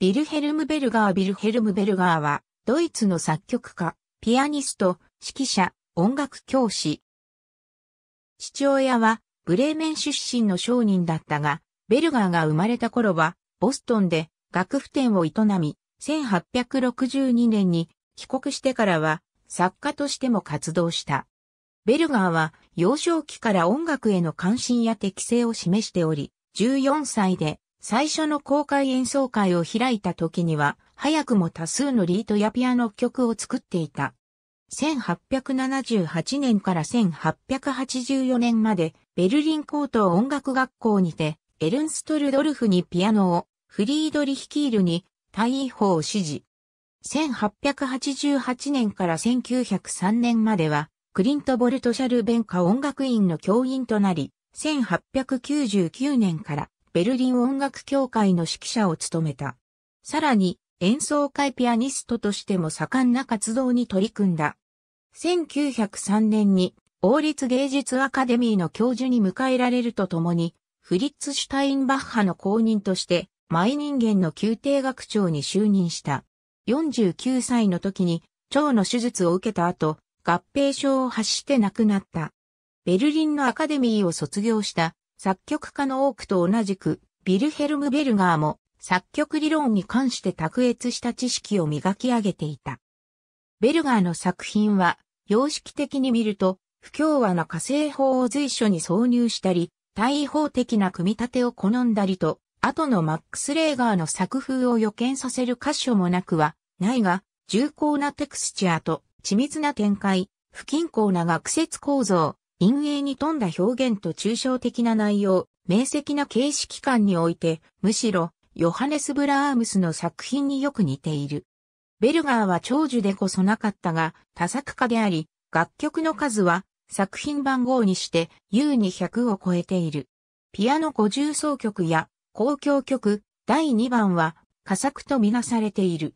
ビルヘルム・ベルガー・ビルヘルム・ベルガーは、ドイツの作曲家、ピアニスト、指揮者、音楽教師。父親は、ブレーメン出身の商人だったが、ベルガーが生まれた頃は、ボストンで楽譜店を営み、1862年に帰国してからは、作家としても活動した。ベルガーは、幼少期から音楽への関心や適性を示しており、14歳で最初の公開演奏会を開いた時には、早くも多数のリートやピアノ曲を作っていた。1878年から1884年まで、ベルリン高等音楽学校にて、エルンストルドルフにピアノを、フリードリヒキールに、大位法を指示。1888年から1903年までは、クリント・ボルト・シャルベンカ音楽院の教員となり、1899年からベルリン音楽協会の指揮者を務めた。さらに、演奏会ピアニストとしても盛んな活動に取り組んだ。1903年に王立芸術アカデミーの教授に迎えられるとともに、フリッツ・シュタインバッハの公認として、マイ人間の宮廷学長に就任した。49歳の時に腸の手術を受けた後、合併症を発して亡くなった。ベルリンのアカデミーを卒業した作曲家の多くと同じく、ビルヘルム・ベルガーも作曲理論に関して卓越した知識を磨き上げていた。ベルガーの作品は、様式的に見ると、不協和な火星法を随所に挿入したり、対位法的な組み立てを好んだりと、後のマックス・レーガーの作風を予見させる箇所もなくは、ないが、重厚なテクスチャーと緻密な展開、不均衡な学説構造、陰影に富んだ表現と抽象的な内容、明晰な形式感において、むしろ、ヨハネス・ブラームスの作品によく似ている。ベルガーは長寿でこそなかったが、多作家であり、楽曲の数は作品番号にして優に100を超えている。ピアノ50奏曲や交響曲第2番は佳作とみなされている。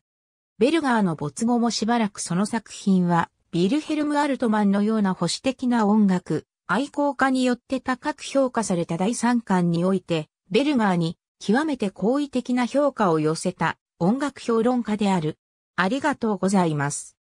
ベルガーの没後もしばらくその作品はビルヘルム・アルトマンのような保守的な音楽、愛好家によって高く評価された第三巻において、ベルガーに極めて好意的な評価を寄せた音楽評論家である。ありがとうございます。